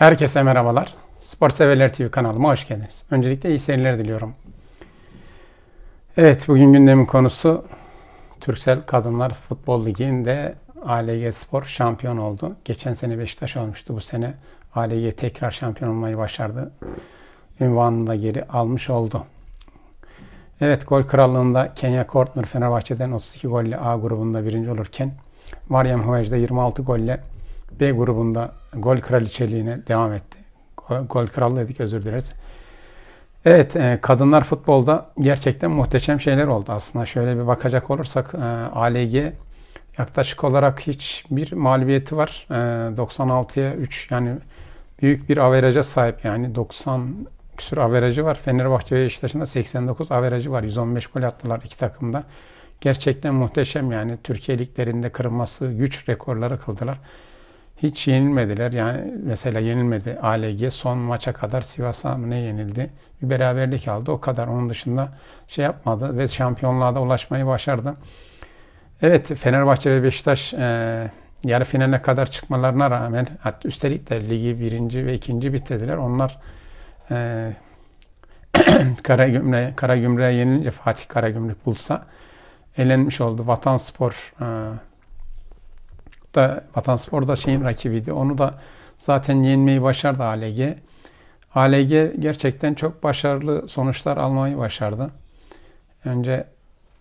Herkese merhabalar. Spor Severler TV kanalıma hoş geldiniz. Öncelikle iyi seyirler diliyorum. Evet, bugün gündemin konusu Türksel Kadınlar Futbol Ligi'nde ALG Spor şampiyon oldu. Geçen sene Beşiktaş olmuştu. Bu sene ALG tekrar şampiyon olmayı başardı. Ünvanını da geri almış oldu. Evet, gol krallığında Kenya Kortner Fenerbahçe'den 32 golle A grubunda birinci olurken Mariam Huej'de 26 golle B grubunda gol kraliçeliğine devam etti. Gol, gol krallığı dedik özür dileriz. Evet, e, kadınlar futbolda gerçekten muhteşem şeyler oldu aslında. Şöyle bir bakacak olursak e, ALG yaklaşık olarak hiçbir mağlubiyeti var. E, 96'ya 3 yani büyük bir averaja sahip yani 90 küsur averajı var. Fenerbahçe ve Beşiktaş'ın da 89 averajı var. 115 gol attılar iki takımda. Gerçekten muhteşem yani Türkiye liglerinde kırılması güç rekorları kıldılar hiç yenilmediler. Yani mesela yenilmedi ALG son maça kadar Sivas'a ne yenildi? Bir beraberlik aldı. O kadar. Onun dışında şey yapmadı ve şampiyonluğa da ulaşmayı başardı. Evet Fenerbahçe ve Beşiktaş e, yarı finale kadar çıkmalarına rağmen hatta üstelik de ligi birinci ve ikinci bitirdiler. Onlar e, Karagümrük'e Karagümrük yenilince Fatih Karagümrük bulsa elenmiş oldu. Vatan Spor e, da Vatanspor da şeyin rakibiydi. Onu da zaten yenmeyi başardı ALG. ALG gerçekten çok başarılı sonuçlar almayı başardı. Önce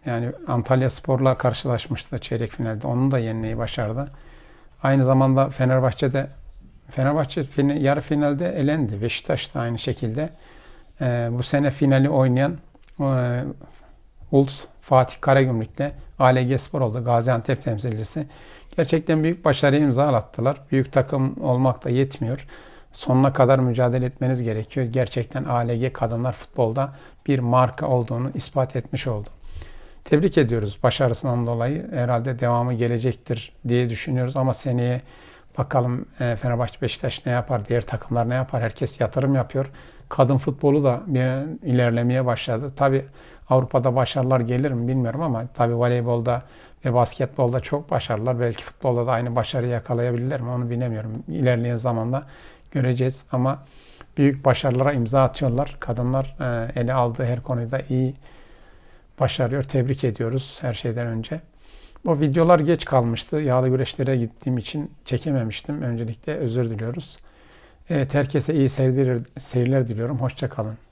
yani Antalya Spor'la karşılaşmıştı çeyrek finalde. Onu da yenmeyi başardı. Aynı zamanda Fenerbahçe'de Fenerbahçe final, yarı finalde elendi. Beşiktaş da aynı şekilde. E, bu sene finali oynayan e, Ulus Fatih Karagümrük'te ALG Spor oldu Gaziantep temsilcisi. Gerçekten büyük başarı imza attılar. Büyük takım olmak da yetmiyor. Sonuna kadar mücadele etmeniz gerekiyor. Gerçekten ALG kadınlar futbolda bir marka olduğunu ispat etmiş oldu. Tebrik ediyoruz başarısından dolayı. Herhalde devamı gelecektir diye düşünüyoruz ama seneye bakalım e, Fenerbahçe Beşiktaş ne yapar, diğer takımlar ne yapar. Herkes yatırım yapıyor. Kadın futbolu da bir ilerlemeye başladı. Tabii Avrupa'da başarılar gelir mi bilmiyorum ama tabii voleybolda ve basketbolda çok başarılar. Belki futbolda da aynı başarıyı yakalayabilirler mi onu bilemiyorum. İlerleyen zamanda göreceğiz ama büyük başarılara imza atıyorlar. Kadınlar e, ele aldığı her konuda iyi başarıyor. Tebrik ediyoruz her şeyden önce. Bu videolar geç kalmıştı. Yağlı güreşlere gittiğim için çekememiştim. Öncelikle özür diliyoruz. Evet herkese iyi seyirler, seyirler diliyorum. Hoşçakalın.